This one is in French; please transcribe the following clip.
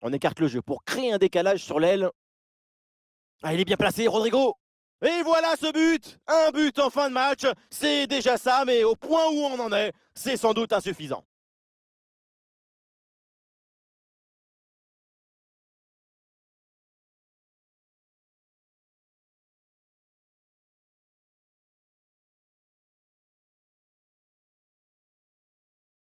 On écarte le jeu pour créer un décalage sur l'aile. Ah, il est bien placé, Rodrigo Et voilà ce but Un but en fin de match, c'est déjà ça, mais au point où on en est, c'est sans doute insuffisant.